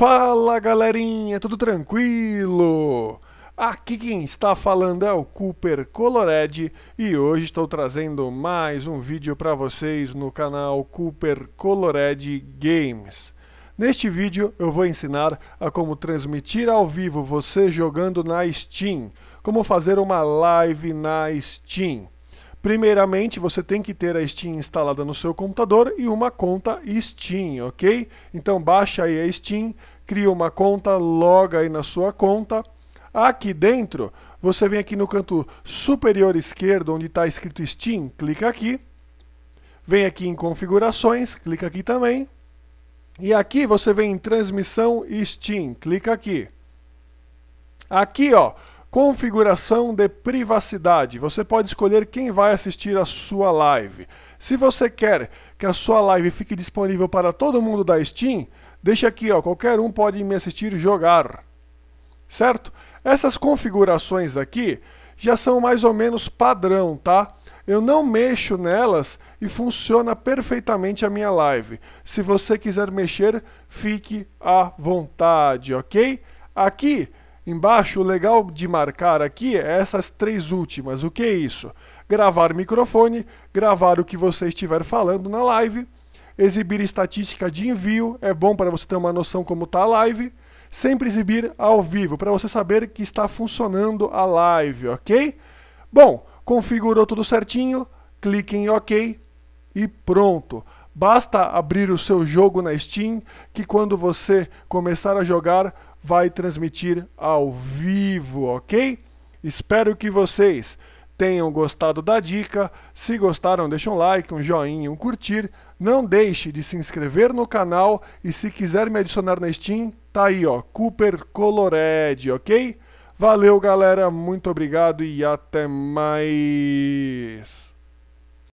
Fala galerinha, tudo tranquilo? Aqui quem está falando é o Cooper Colored e hoje estou trazendo mais um vídeo para vocês no canal Cooper Colored Games. Neste vídeo eu vou ensinar a como transmitir ao vivo você jogando na Steam, como fazer uma live na Steam. Primeiramente, você tem que ter a Steam instalada no seu computador e uma conta Steam, ok? Então baixa aí a Steam, cria uma conta, loga aí na sua conta. Aqui dentro, você vem aqui no canto superior esquerdo, onde está escrito Steam, clica aqui. Vem aqui em configurações, clica aqui também. E aqui você vem em transmissão Steam, clica aqui. Aqui, ó, Configuração de privacidade. Você pode escolher quem vai assistir a sua live. Se você quer que a sua live fique disponível para todo mundo da Steam, deixa aqui, ó, qualquer um pode me assistir jogar. Certo? Essas configurações aqui já são mais ou menos padrão, tá? Eu não mexo nelas e funciona perfeitamente a minha live. Se você quiser mexer, fique à vontade, ok? Aqui Embaixo, o legal de marcar aqui é essas três últimas. O que é isso? Gravar microfone, gravar o que você estiver falando na live, exibir estatística de envio, é bom para você ter uma noção como está a live, sempre exibir ao vivo, para você saber que está funcionando a live, ok? Bom, configurou tudo certinho, clique em OK e pronto. Basta abrir o seu jogo na Steam, que quando você começar a jogar, vai transmitir ao vivo, ok? Espero que vocês tenham gostado da dica. Se gostaram, deixa um like, um joinha, um curtir. Não deixe de se inscrever no canal e se quiser me adicionar na Steam, tá aí, ó, Cooper Colored, ok? Valeu, galera, muito obrigado e até mais.